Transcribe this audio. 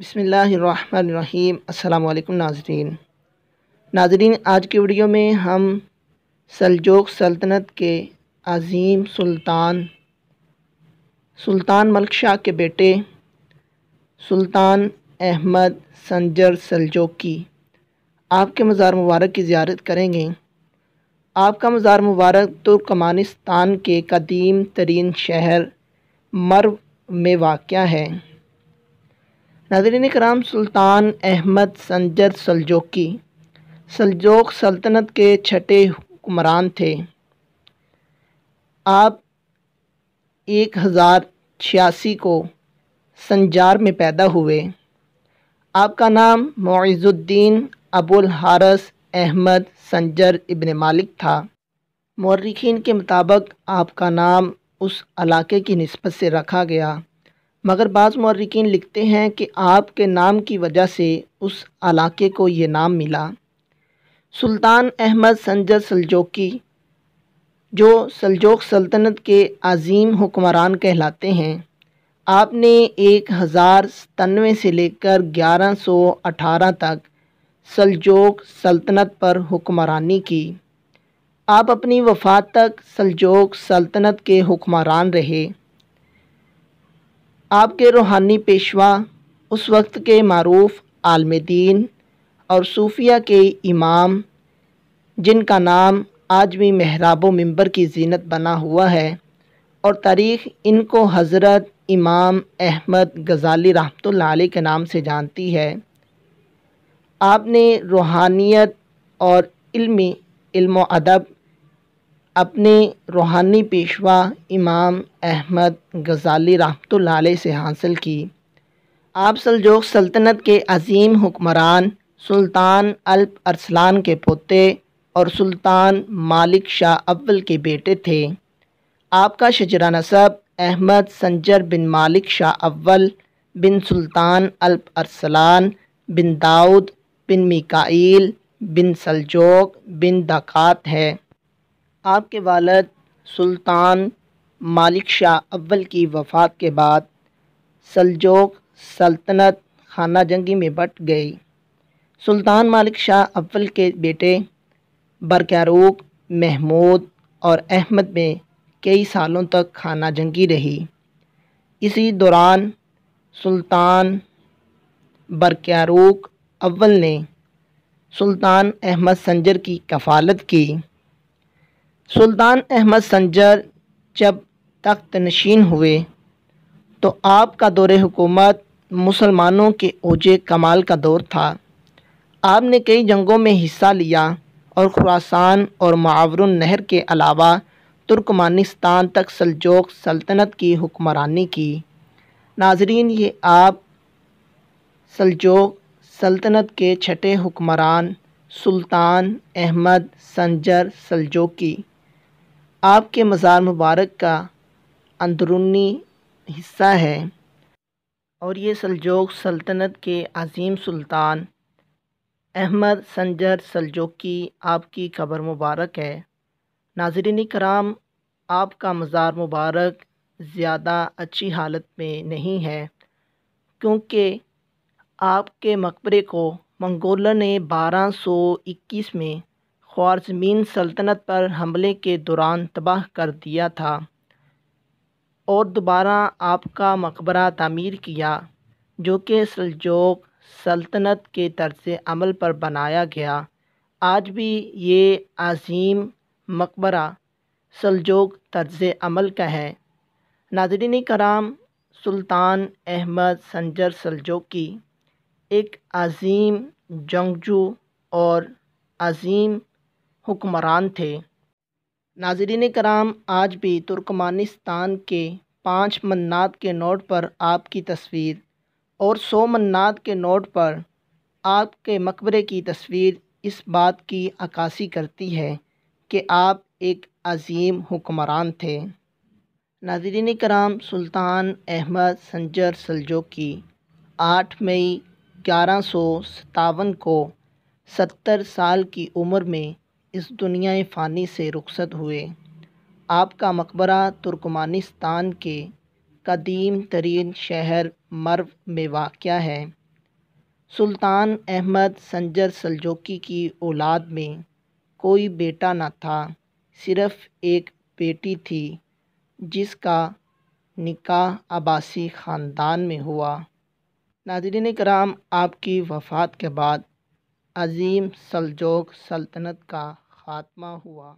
बसमीम् अल्लाम नाजरीन नाजरीन आज की वीडियो में हम सलजोग सल्तनत के अज़ीम सुल्तान सुल्तान मलक शाह के बेटे सुल्तान अहमद संजर सलजोग की आपके मज़ार मुबारक की ज़्यारत करेंगे आपका मज़ार मुबारक तुर्कमानिस्तान तो के कदीम तरीन शहर मर्व में वाक़ है नाजरन कराम सुल्तान अहमद संजर सलजोकी सलजोक सल्तनत के छठे हुक्मरान थे आप एक हज़ार छियासी को संजार में पैदा हुए आपका नाम मोज़ुद्दीन अबुल हारस अहमद संजर इब्न मालिक था मौरखीन के मुताबिक आपका नाम उस इलाके की नस्बत से रखा गया मगर बाज़ मर्रकिन लिखते हैं कि आपके नाम की वजह से उस इलाके को ये नाम मिला सुल्तान अहमद संजर सलजोकी जो सलजोक सल्तनत के अजीम हुक्मरान कहलाते हैं आपने एक हज़ार सतानवे से लेकर ग्यारह सौ अठारह तक सलजोक सल्तनत पर हुक्मरानी की आप अपनी वफात तक सलजोक सल्तनत के हुक्मरान रहे आपके रूहानी पेशवा उस वक्त के मरूफ आलम दीन और सूफिया के इमाम जिनका नाम आज भी महराब मंबर की जीनत बना हुआ है और तारीख़ इनको हज़रत इमाम अहमद गज़ाली रहमत के नाम से जानती है आपने रूहानियत और इल्मी इल्म अदब अपने रूहानी पेशवा इमाम अहमद गज़ाली रहमत से हासिल की आप सलजोग सल्तनत के अजीम हुक्मरान सुल्तान अल्प अरसलान के पोते और सुल्तान मालिक शाह अव्वल के बेटे थे आपका शजरा नसब अहमद संजर बिन मालिक शाह अव्वल बिन सुल्तान अल्प अरसलान बिन दाऊद बिन मिकाइल बिन सलजोक बिन दकात है आपके वालद सुल्तान मालिक शाह अव्वल की वफ़ात के बाद सलजोक सल्तनत खाना जंगी में बट गई सुल्तान मालिक शाह अव्वल के बेटे बरकारूक महमूद और अहमद में कई सालों तक खाना जंगी रही इसी दौरान सुल्तान बरकारूक अव्वल ने सुल्तान अहमद संजर की कफ़ालत की सुल्तान अहमद संजर जब तख्त नशीन हुए तो आपका दौर हुकूमत मुसलमानों के ओजे कमाल का दौर था आपने कई जंगों में हिस्सा लिया और खुरासान और मावरुन नहर के अलावा तुर्कमानिस्तान तक सलजोक सल्तनत की हुक्मरानी की नाजरीन ये आप सलजोक सल्तनत के छठे हुक्मरान सुल्तान अहमद संजर सलजोकी आपके मज़ार मुबारक का अंदरूनी हिस्सा है और ये सलजोग सल्तनत के अज़ीम सुल्तान अहमद संजर सलजोग की आपकी ख़बर मुबारक है नाजरीन कराम आपका मज़ार मुबारक ज़्यादा अच्छी हालत में नहीं है क्योंकि आपके मकबरे को मंगोलों ने 1221 में ख्वारजमीन सल्तनत पर हमले के दौरान तबाह कर दिया था और दोबारा आपका मकबरा तमीर किया जो कि सलजोग सल्तनत के तर्ज अमल पर बनाया गया आज भी ये अजीम मकबरा सलजोग तर्ज अमल का है नाजरीन कराम सुल्तान अहमद संजर की एक अजीम जंगजू और अजीम हुक्मरान थे नाजरीन कराम आज भी तुर्कमानिस्तान के पाँच मन्नात के नोट पर आपकी तस्वीर और सौ मन्नात के नोट पर आपके मकबरे की तस्वीर इस बात की अक्सी करती है कि आप एक अजीम हुक्मरान थे नाजरीन कराम सुल्तान अहमद संजर सलजो की आठ मई ग्यारह सौ सतावन को सत्तर साल की उम्र में इस दुनिया फ़ानी से रुखसत हुए आपका मकबरा तुर्कमानिस्तान के कदीम तरीन शहर मर्व में वाक़ है सुल्तान अहमद संजर सलजोकी की औलाद में कोई बेटा न था सिर्फ़ एक बेटी थी जिसका निकाह अबासी ख़ानदान में हुआ नाजरीन कराम आपकी वफ़ात के बाद अज़ीम सलजोक सल्तनत का खात्मा हुआ